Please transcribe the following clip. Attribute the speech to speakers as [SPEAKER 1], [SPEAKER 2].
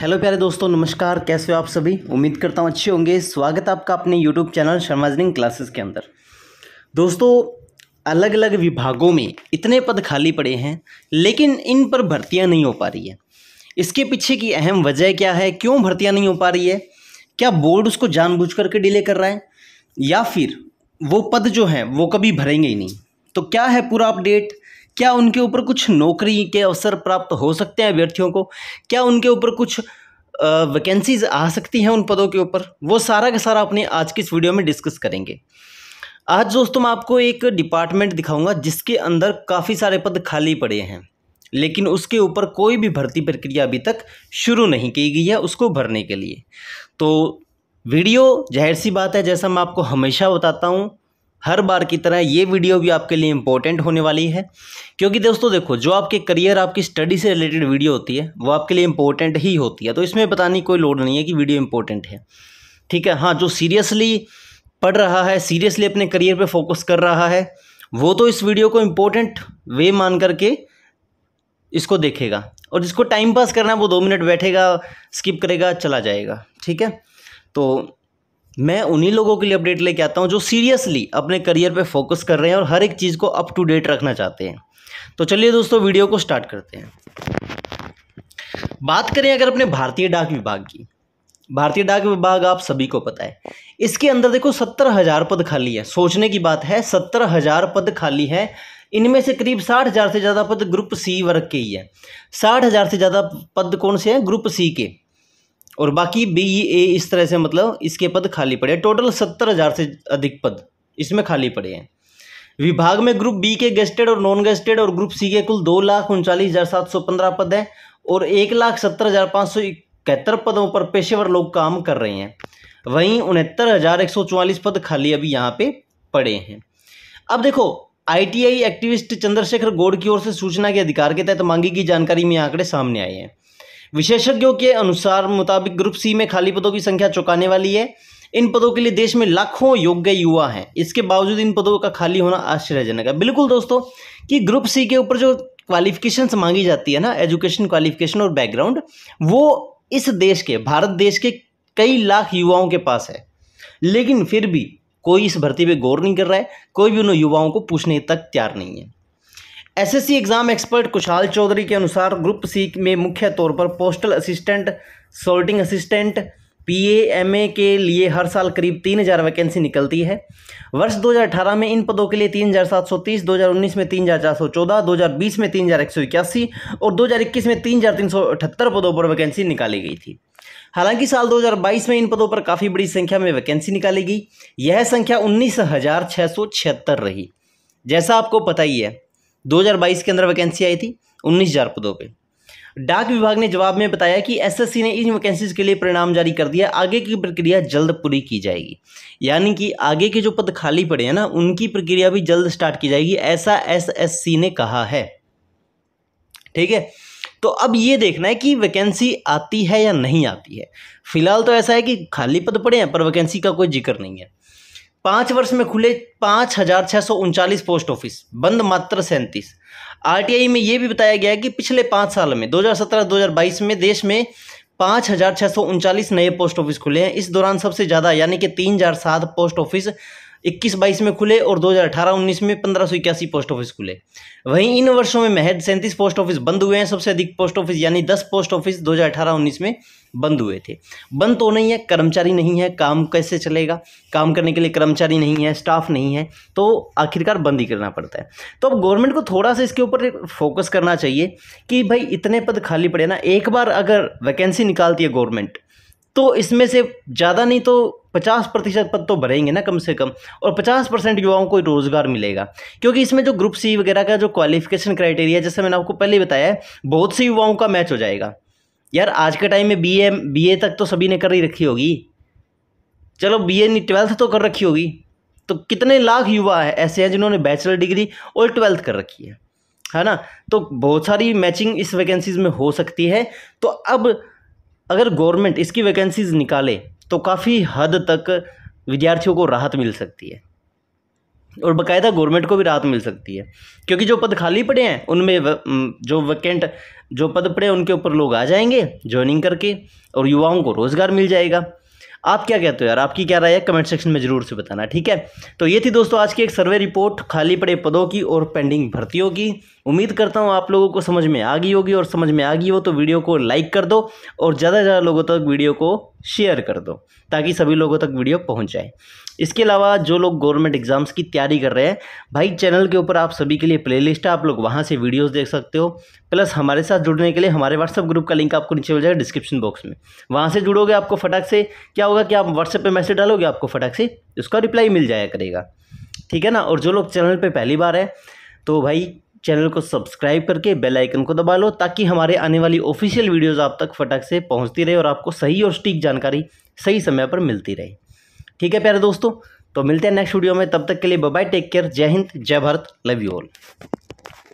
[SPEAKER 1] hello प्यारे दोस्तों नमस्कार कैसे हो आप सभी उम्मीद करता हूँ अच्छे होंगे स्वागत है आपका अपने यूट्यूब चैनल शर्माजनिंग क्लासेस के अंदर दोस्तों अलग अलग विभागों में इतने पद खाली पड़े हैं लेकिन इन पर भर्तियाँ नहीं हो पा रही है इसके पीछे की अहम वजह क्या है क्यों भर्तियाँ नहीं हो पा रही है क्या बोर्ड उसको जानबूझ करके डिले कर रहा है या फिर वो पद जो हैं वो कभी भरेंगे ही नहीं तो क्या है पूरा अपडेट क्या उनके ऊपर कुछ नौकरी के अवसर प्राप्त हो सकते हैं अभ्यर्थियों को क्या उनके ऊपर कुछ वैकेंसीज आ सकती हैं उन पदों के ऊपर वो सारा का सारा अपने आज की इस वीडियो में डिस्कस करेंगे आज दोस्तों मैं आपको एक डिपार्टमेंट दिखाऊंगा जिसके अंदर काफ़ी सारे पद खाली पड़े हैं लेकिन उसके ऊपर कोई भी भर्ती प्रक्रिया अभी तक शुरू नहीं की गई है उसको भरने के लिए तो वीडियो जाहिर सी बात है जैसा मैं आपको हमेशा बताता हूँ हर बार की तरह ये वीडियो भी आपके लिए इंपॉर्टेंट होने वाली है क्योंकि दोस्तों देखो जो आपके करियर आपकी स्टडी से रिलेटेड वीडियो होती है वो आपके लिए इंपॉर्टेंट ही होती है तो इसमें बताने कोई लोड नहीं है कि वीडियो इंपॉर्टेंट है ठीक है हाँ जो सीरियसली पढ़ रहा है सीरियसली अपने करियर पर फोकस कर रहा है वो तो इस वीडियो को इम्पोर्टेंट वे मान करके इसको देखेगा और जिसको टाइम पास करना है वो दो मिनट बैठेगा स्किप करेगा चला जाएगा ठीक है तो मैं उन्हीं लोगों के लिए अपडेट लेके आता हूँ जो सीरियसली अपने करियर पे फोकस कर रहे हैं और हर एक चीज़ को अप टू डेट रखना चाहते हैं तो चलिए दोस्तों वीडियो को स्टार्ट करते हैं बात करें अगर अपने भारतीय डाक विभाग की भारतीय डाक विभाग आप सभी को पता है इसके अंदर देखो सत्तर हज़ार पद खाली है सोचने की बात है सत्तर हज़ार पद खाली है इनमें से करीब साठ हज़ार से ज़्यादा पद ग्रुप सी वर्ग के ही है साठ हज़ार से ज़्यादा पद कौन से हैं ग्रुप सी के और बाकी बी ए e, इस तरह से मतलब इसके पद खाली पड़े टोटल सत्तर हज़ार से अधिक पद इसमें खाली पड़े हैं विभाग में ग्रुप बी के गेस्टेड और नॉन गेस्टेड और ग्रुप सी के कुल दो लाख उनचालीस हज़ार सात सौ पंद्रह पद हैं और एक लाख सत्तर हज़ार पाँच सौ इकहत्तर पदों पर पेशेवर लोग काम कर रहे हैं वहीं उनहत्तर हज़ार एक सौ चौवालीस पद खाली अभी यहाँ पे पड़े हैं अब देखो आईटीआई एक्टिविस्ट चंद्रशेखर गौड़ की ओर से सूचना के अधिकार के तहत मांगी की जानकारी में आंकड़े सामने आए हैं विशेषज्ञों के अनुसार मुताबिक ग्रुप सी में खाली पदों की संख्या चौंकाने वाली है इन पदों के लिए देश में लाखों योग्य युवा हैं इसके बावजूद इन पदों का खाली होना आश्चर्यजनक है बिल्कुल दोस्तों कि ग्रुप सी के ऊपर जो क्वालिफिकेशंस मांगी जाती है ना एजुकेशन क्वालिफिकेशन और बैकग्राउंड वो इस देश के भारत देश के कई लाख युवाओं के पास है लेकिन फिर भी कोई इस भर्ती पर गौर नहीं कर रहा है कोई भी उन युवाओं को पूछने तक तैयार नहीं है SSC exam expert Kushal Chaudhary के अनुसार ग्रुप सी में मुख्य तौर पर postal assistant sorting assistant P M A के लिए हर साल करीब तीन हज़ार वैकेंसी निकलती है वर्ष 2018 में इन पदों के लिए तीन हज़ार सात सौ तीस दो हज़ार उन्नीस में तीन हज़ार चार सौ चौदह दो हज़ार बीस में तीन हज़ार एक सौ इक्यासी और दो हज़ार इक्कीस में तीन हज़ार तीन सौ अठहत्तर पदों पर वैकेंसी निकाली गई थी हालांकि साल 2022 में इन पदों पर काफ़ी बड़ी संख्या में वैकेंसी निकाली गई यह संख्या उन्नीस रही जैसा आपको पता ही है 2022 के अंदर वैकेंसी आई थी 19000 पदों पे डाक विभाग ने जवाब में बताया कि एसएससी ने इन वैकेंसीज के लिए परिणाम जारी कर दिया आगे की प्रक्रिया जल्द पूरी की जाएगी यानी कि आगे के जो पद खाली पड़े हैं ना उनकी प्रक्रिया भी जल्द स्टार्ट की जाएगी ऐसा एस ने कहा है ठीक है तो अब ये देखना है कि वैकेंसी आती है या नहीं आती है फिलहाल तो ऐसा है कि खाली पद पड़े हैं पर वैकेंसी का कोई जिक्र नहीं है पाँच वर्ष में खुले पाँच हज़ार छः सौ उनचालीस पोस्ट ऑफिस बंद मात्र सैंतीस आरटीआई में ये भी बताया गया है कि पिछले पाँच साल में 2017-2022 में देश में पाँच हज़ार छः सौ उनचालीस नए पोस्ट ऑफिस खुले हैं इस दौरान सबसे ज़्यादा यानी कि तीन हज़ार सात पोस्ट ऑफिस इक्कीस बाईस में खुले और दो हजार अठारह उन्नीस में पंद्रह सौ इक्यासी पोस्ट ऑफिस खुले वहीं इन वर्षों में महज सैंतीस पोस्ट ऑफिस बंद हुए हैं सबसे अधिक पोस्ट ऑफिस यानी दस पोस्ट ऑफिस दो हजार अठारह उन्नीस में बंद हुए थे बंद तो नहीं है कर्मचारी नहीं है काम कैसे चलेगा काम करने के लिए कर्मचारी नहीं है स्टाफ नहीं है तो आखिरकार बंद ही करना पड़ता है तो अब गवर्नमेंट को थोड़ा सा इसके ऊपर फोकस करना चाहिए कि भाई इतने पद खाली पड़े ना एक बार अगर वैकेंसी निकालती है गवर्नमेंट तो इसमें से ज़्यादा नहीं तो पचास प्रतिशत पद तो भरेंगे ना कम से कम और पचास परसेंट युवाओं को रोज़गार मिलेगा क्योंकि इसमें जो ग्रुप सी वगैरह का जो क्वालिफिकेशन क्राइटेरिया जैसे मैंने आपको पहले बताया है बहुत से युवाओं का मैच हो जाएगा यार आज के टाइम में बी बी ए तक तो सभी ने कर ही रखी होगी चलो ए नहीं ट्वेल्थ तो कर रखी होगी तो कितने लाख युवा है ऐसे हैं जिन्होंने बैचलर डिग्री और ट्वेल्थ कर रखी है है ना तो बहुत सारी मैचिंग इस वैकेंसीज में हो सकती है तो अब अगर गवर्नमेंट इसकी वैकेंसीज़ निकाले तो काफ़ी हद तक विद्यार्थियों को राहत मिल सकती है और बकायदा गवर्नमेंट को भी राहत मिल सकती है क्योंकि जो पद खाली पड़े हैं उनमें जो वैकेंट जो पद पड़े हैं उनके ऊपर लोग आ जाएंगे ज्वाइनिंग करके और युवाओं को रोज़गार मिल जाएगा आप क्या कहते हो यार आपकी क्या राय है कमेंट सेक्शन में ज़रूर से बताना ठीक है तो ये थी दोस्तों आज की एक सर्वे रिपोर्ट खाली पड़े पदों की और पेंडिंग भर्तियों की उम्मीद करता हूँ आप लोगों को समझ में आ गई होगी और समझ में आ गई हो तो वीडियो को लाइक कर दो और ज़्यादा से ज़्यादा लोगों तक वीडियो को शेयर कर दो ताकि सभी लोगों तक वीडियो पहुंच जाए इसके अलावा जो लोग गवर्नमेंट एग्ज़ाम्स की तैयारी कर रहे हैं भाई चैनल के ऊपर आप सभी के लिए प्लेलिस्ट है आप लोग वहां से वीडियोस देख सकते हो प्लस हमारे साथ जुड़ने के लिए हमारे व्हाट्सअप ग्रुप का लिंक आपको नीचे मिल जाएगा डिस्क्रिप्शन बॉक्स में वहां से जुड़ोगे आपको फटाक से क्या होगा कि आप व्हाट्सएप पर मैसेज डालोगे आपको फटाक से उसका रिप्लाई मिल जाया करेगा ठीक है ना और जो लोग चैनल पर पहली बार है तो भाई चैनल को सब्सक्राइब करके बेल आइकन को दबा लो ताकि हमारे आने वाली ऑफिशियल वीडियोस आप तक फटक से पहुंचती रहे और आपको सही और स्टीक जानकारी सही समय पर मिलती रहे ठीक है प्यारे दोस्तों तो मिलते हैं नेक्स्ट वीडियो में तब तक के लिए बाय टेक केयर जय हिंद जय भारत लव यू ऑल